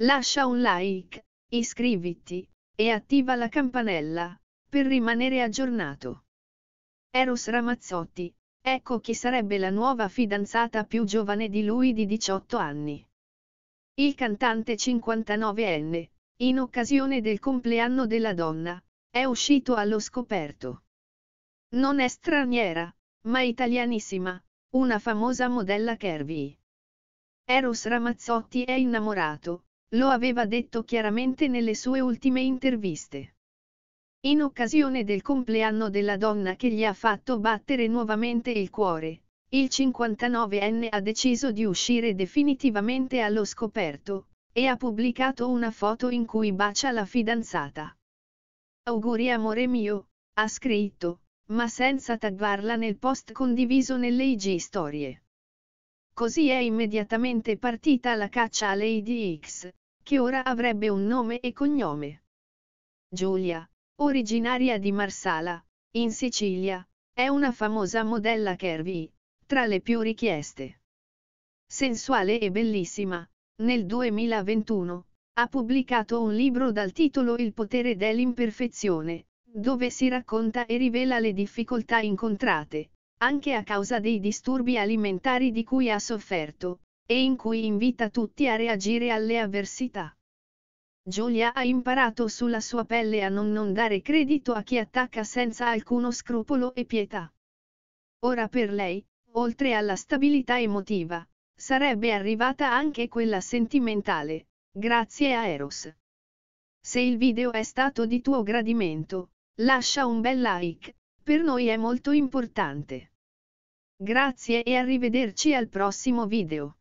Lascia un like, iscriviti e attiva la campanella per rimanere aggiornato. Eros Ramazzotti, ecco chi sarebbe la nuova fidanzata più giovane di lui di 18 anni. Il cantante 59enne, in occasione del compleanno della donna, è uscito allo scoperto. Non è straniera, ma italianissima, una famosa modella Kervi. Eros Ramazzotti è innamorato, lo aveva detto chiaramente nelle sue ultime interviste. In occasione del compleanno della donna che gli ha fatto battere nuovamente il cuore, il 59enne ha deciso di uscire definitivamente allo scoperto, e ha pubblicato una foto in cui bacia la fidanzata. Auguri amore mio, ha scritto, ma senza taggarla nel post condiviso nelle IG storie. Così è immediatamente partita la caccia a Lady X, che ora avrebbe un nome e cognome. Giulia, originaria di Marsala, in Sicilia, è una famosa modella curvy, tra le più richieste. Sensuale e bellissima, nel 2021, ha pubblicato un libro dal titolo Il potere dell'imperfezione, dove si racconta e rivela le difficoltà incontrate, anche a causa dei disturbi alimentari di cui ha sofferto, e in cui invita tutti a reagire alle avversità. Giulia ha imparato sulla sua pelle a non, non dare credito a chi attacca senza alcuno scrupolo e pietà. Ora per lei, oltre alla stabilità emotiva, sarebbe arrivata anche quella sentimentale, grazie a Eros. Se il video è stato di tuo gradimento, lascia un bel like per noi è molto importante. Grazie e arrivederci al prossimo video.